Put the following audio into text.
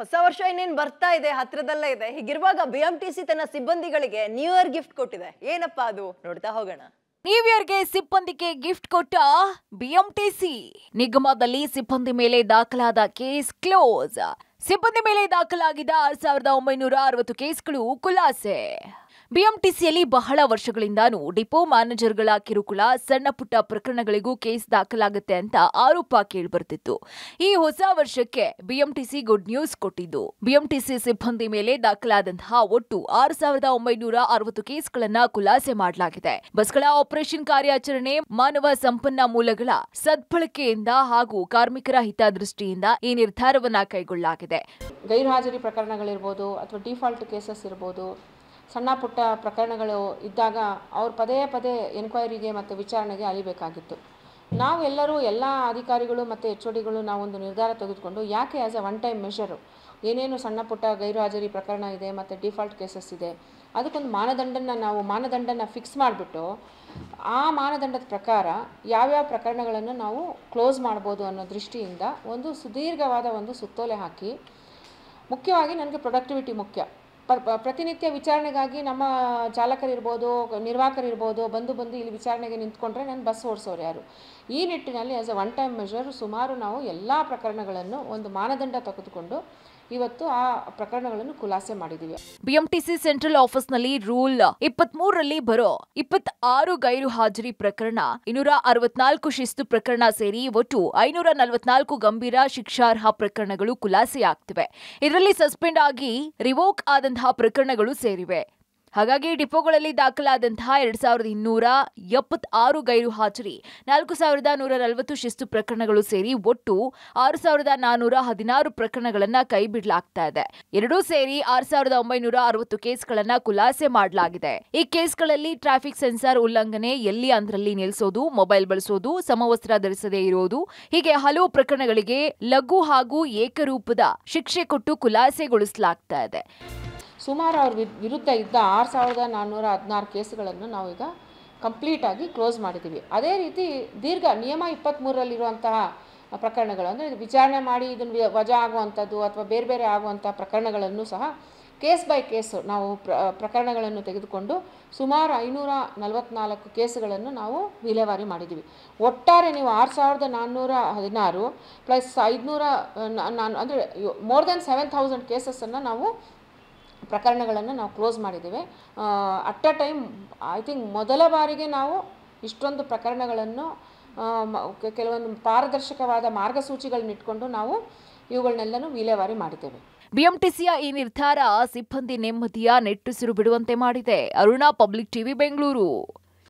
ಹೊಸ ವರ್ಷ ಇನ್ನೇನು ಬರ್ತಾ ಇದೆ ಹತ್ರದಲ್ಲೇ ಇದೆ ಹೀಗಿರುವಾಗ ಬಿ ಎಂ ಟಿ ಸಿ ತನ್ನ ಸಿಬ್ಬಂದಿಗಳಿಗೆ ನ್ಯೂ ಇಯರ್ ಗಿಫ್ಟ್ ಕೊಟ್ಟಿದೆ ಏನಪ್ಪಾ ಅದು ನೋಡ್ತಾ ಹೋಗೋಣ ನ್ಯೂ ಇಯರ್ಗೆ ಸಿಬ್ಬಂದಿಗೆ ಗಿಫ್ಟ್ ಕೊಟ್ಟ ಬಿಎಂಟಿಸಿ ನಿಗಮದಲ್ಲಿ ಸಿಬ್ಬಂದಿ ಮೇಲೆ ದಾಖಲಾದ ಕೇಸ್ ಕ್ಲೋಸ್ ಸಿಬ್ಬಂದಿ ಮೇಲೆ ದಾಖಲಾಗಿದ್ದ ಆರ್ ಸಾವಿರದ ಒಂಬೈನೂರ ಅರವತ್ತು ಕೇಸ್ಗಳು ಖುಲಾಸೆ ಬಿಎಂಟಿಸಿಯಲ್ಲಿ ಬಹಳ ವರ್ಷಗಳಿಂದಾನೂ ಡಿಪೋ ಮ್ಯಾನೇಜರ್ಗಳ ಕಿರುಕುಳ ಸಣ್ಣಪುಟ್ಟ ಪ್ರಕರಣಗಳಿಗೂ ಕೇಸ್ ದಾಖಲಾಗುತ್ತೆ ಅಂತ ಆರೋಪ ಕೇಳಿಬರ್ತಿತ್ತು ಈ ಹೊಸ ವರ್ಷಕ್ಕೆ ಬಿಎಂಟಿಸಿ ಗುಡ್ ನ್ಯೂಸ್ ಕೊಟ್ಟಿದ್ದು ಬಿಎಂಟಿಸಿ ಸಿಬ್ಬಂದಿ ಮೇಲೆ ದಾಖಲಾದಂತಹ ಒಟ್ಟು ಆರು ಸಾವಿರದ ಒಂಬೈನೂರ ಅರವತ್ತು ಕೇಸ್ಗಳನ್ನ ಖುಲಾಸೆ ಮಾಡಲಾಗಿದೆ ಬಸ್ಗಳ ಆಪರೇಷನ್ ಕಾರ್ಯಾಚರಣೆ ಮಾನವ ಸಂಪನ್ಮೂಲಗಳ ಸದ್ಬಳಕೆಯಿಂದ ಹಾಗೂ ಕಾರ್ಮಿಕರ ಹಿತದೃಷ್ಟಿಯಿಂದ ಈ ನಿರ್ಧಾರವನ್ನು ಕೈಗೊಳ್ಳಲಾಗಿದೆ ಗೈರುಹಾಜರಿ ಪ್ರಕರಣಗಳಿರ್ಬೋದು ಅಥವಾ ಡಿಫಾಲ್ಟ್ ಕೇಸಸ್ ಇರ್ಬೋದು ಸಣ್ಣ ಪುಟ್ಟ ಪ್ರಕರಣಗಳು ಇದ್ದಾಗ ಅವ್ರು ಪದೇ ಪದೇ ಎನ್ಕ್ವೈರಿಗೆ ಮತ್ತು ವಿಚಾರಣೆಗೆ ಅಲಿಬೇಕಾಗಿತ್ತು ನಾವು ಎಲ್ಲರೂ ಎಲ್ಲ ಅಧಿಕಾರಿಗಳು ಮತ್ತು ಎಚ್ ಡಿಗಳು ನಾವೊಂದು ನಿರ್ಧಾರ ತೆಗೆದುಕೊಂಡು ಯಾಕೆ as a one time measure ಏನೇನು ಸಣ್ಣ ಪುಟ್ಟ ಹಾಜರಿ ಪ್ರಕರಣ ಇದೆ ಮತ್ತು ಡಿಫಾಲ್ಟ್ ಕೇಸಸ್ ಇದೆ ಅದಕ್ಕೊಂದು ಮಾನದಂಡನ ನಾವು ಮಾನದಂಡನ ಫಿಕ್ಸ್ ಮಾಡಿಬಿಟ್ಟು ಆ ಮಾನದಂಡದ ಪ್ರಕಾರ ಯಾವ್ಯಾವ ಪ್ರಕರಣಗಳನ್ನು ನಾವು ಕ್ಲೋಸ್ ಮಾಡ್ಬೋದು ಅನ್ನೋ ದೃಷ್ಟಿಯಿಂದ ಒಂದು ಸುದೀರ್ಘವಾದ ಒಂದು ಸುತ್ತೋಲೆ ಹಾಕಿ ಮುಖ್ಯವಾಗಿ ನನಗೆ ಪ್ರೊಡಕ್ಟಿವಿಟಿ ಮುಖ್ಯ ಪ್ರತಿನಿತ್ಯ ವಿಚಾರಣೆಗಾಗಿ ನಮ್ಮ ಚಾಲಕರಿರ್ಬೋದು ನಿರ್ವಾಹಕರಿರ್ಬೋದು ಬಂದು ಬಂದು ಇಲ್ಲಿ ವಿಚಾರಣೆಗೆ ನಿಂತ್ಕೊಂಡ್ರೆ ನಾನು ಬಸ್ ಓಡಿಸೋರು ಯಾರು ಈ ನಿಟ್ಟಿನಲ್ಲಿ as a one time measure ಸುಮಾರು ನಾವು ಎಲ್ಲ ಪ್ರಕರಣಗಳನ್ನು ಒಂದು ಮಾನದಂಡ ತೆಗೆದುಕೊಂಡು ಇವತ್ತು ಆ ಪ್ರಕರಣಗಳನ್ನು ಖುಲಾಸೆ ಮಾಡಿದ್ದೀವಿ ಬಿಎಂಟಿಸಿ ಸೆಂಟ್ರಲ್ ಆಫೀಸ್ನಲ್ಲಿ ರೂಲ್ ಇಪ್ಪತ್ತ್ ಮೂರರಲ್ಲಿ ಬರೋ ಇಪ್ಪತ್ತ್ ಆರು ಗೈರು ಹಾಜರಿ ಪ್ರಕರಣ ಇನ್ನೂರ ಅರವತ್ನಾಲ್ಕು ಶಿಸ್ತು ಪ್ರಕರಣ ಸೇರಿ ಒಟ್ಟು ಐನೂರ ನಲವತ್ನಾಲ್ಕು ಗಂಭೀರ ಶಿಕ್ಷಾರ್ಹ ಪ್ರಕರಣಗಳು ಖುಲಾಸೆಯಾಗ್ತಿವೆ ಇದರಲ್ಲಿ ಸಸ್ಪೆಂಡ್ ಆಗಿ ರಿವೋಕ್ ಆದಂತಹ ಪ್ರಕರಣಗಳು ಸೇರಿವೆ ಹಾಗಾಗಿ ಡಿಪೋಗಳಲ್ಲಿ ದಾಖಲಾದಂತಹ ಎರಡ್ ಸಾವಿರದ ಇನ್ನೂರ ಆರು ಗೈರು ಹಾಜರಿ ನಾಲ್ಕು ಸಾವಿರದ ನೂರ ನಲವತ್ತು ಶಿಸ್ತು ಪ್ರಕರಣಗಳು ಸೇರಿ ಒಟ್ಟು ಆರು ಸಾವಿರದ ನಾನೂರ ಹದಿನಾರು ಪ್ರಕರಣಗಳನ್ನು ಕೈಬಿಡಲಾಗ್ತಾ ಇದೆ ಎರಡೂ ಸೇರಿ ಆರು ಸಾವಿರದ ಒಂಬೈನೂರ ಅರವತ್ತು ಗಳನ್ನ ಖುಲಾಸೆ ಮಾಡಲಾಗಿದೆ ಈ ಕೇಸ್ಗಳಲ್ಲಿ ಟ್ರಾಫಿಕ್ ಸೆನ್ಸಾರ್ ಉಲ್ಲಂಘನೆ ಎಲ್ಲಿ ಅಂದ್ರಲ್ಲಿ ನಿಲ್ಲಿಸೋದು ಮೊಬೈಲ್ ಬಳಸೋದು ಸಮವಸ್ತ್ರ ಧರಿಸದೇ ಇರೋದು ಹೀಗೆ ಹಲವು ಪ್ರಕರಣಗಳಿಗೆ ಲಘು ಹಾಗೂ ಏಕರೂಪದ ಶಿಕ್ಷೆ ಕೊಟ್ಟು ಖುಲಾಸೆಗೊಳಿಸಲಾಗ್ತಾ ಇದೆ ಸುಮಾರು ಅವ್ರ ವಿರುದ್ಧ ಇದ್ದ ಆರು ಸಾವಿರದ ನಾನ್ನೂರ ಹದಿನಾರು ಕೇಸುಗಳನ್ನು ನಾವೀಗ ಕಂಪ್ಲೀಟಾಗಿ ಕ್ಲೋಸ್ ಮಾಡಿದ್ದೀವಿ ಅದೇ ರೀತಿ ದೀರ್ಘ ನಿಯಮ ಇಪ್ಪತ್ತ್ಮೂರರಲ್ಲಿರುವಂತಹ ಪ್ರಕರಣಗಳು ಅಂದರೆ ವಿಚಾರಣೆ ಮಾಡಿ ಇದನ್ನು ವಜಾ ಆಗುವಂಥದ್ದು ಅಥವಾ ಬೇರೆ ಬೇರೆ ಆಗುವಂಥ ಪ್ರಕರಣಗಳನ್ನು ಸಹ ಕೇಸ್ ಬೈ ಕೇಸ್ ನಾವು ಪ್ರಕರಣಗಳನ್ನು ತೆಗೆದುಕೊಂಡು ಸುಮಾರು ಐನೂರ ನಲವತ್ನಾಲ್ಕು ಕೇಸುಗಳನ್ನು ನಾವು ವಿಲೇವಾರಿ ಮಾಡಿದ್ದೀವಿ ಒಟ್ಟಾರೆ ನೀವು ಆರು ಸಾವಿರದ ನಾನ್ನೂರ ಹದಿನಾರು ಪ್ಲಸ್ ಐದುನೂರ ನಾನು ಅಂದರೆ ಮೋರ್ ದೆನ್ ಸೆವೆನ್ ಥೌಸಂಡ್ ಕೇಸಸ್ಸನ್ನು ನಾವು ಪ್ರಕರಣಗಳನ್ನು ನಾವು ಕ್ಲೋಸ್ ಮಾಡಿದ್ದೇವೆ at a time I think ಮೊದಲ ಬಾರಿಗೆ ನಾವು ಇಷ್ಟೊಂದು ಪ್ರಕರಣಗಳನ್ನು ಕೆಲವೊಂದು ಪಾರದರ್ಶಕವಾದ ಮಾರ್ಗಸೂಚಿಗಳನ್ನ ಇಟ್ಕೊಂಡು ನಾವು ಇವುಗಳನ್ನೆಲ್ಲನೂ ವಿಲೇವಾರಿ ಮಾಡಿದ್ದೇವೆ ಬಿಎಂಟಿಸಿಯ ಈ ನಿರ್ಧಾರ ಸಿಬ್ಬಂದಿ ನೆಮ್ಮದಿಯ ನೆಟ್ಟುಸಿರು ಬಿಡುವಂತೆ ಮಾಡಿದೆ ಅರುಣಾ ಪಬ್ಲಿಕ್ ಟಿವಿ ಬೆಂಗಳೂರು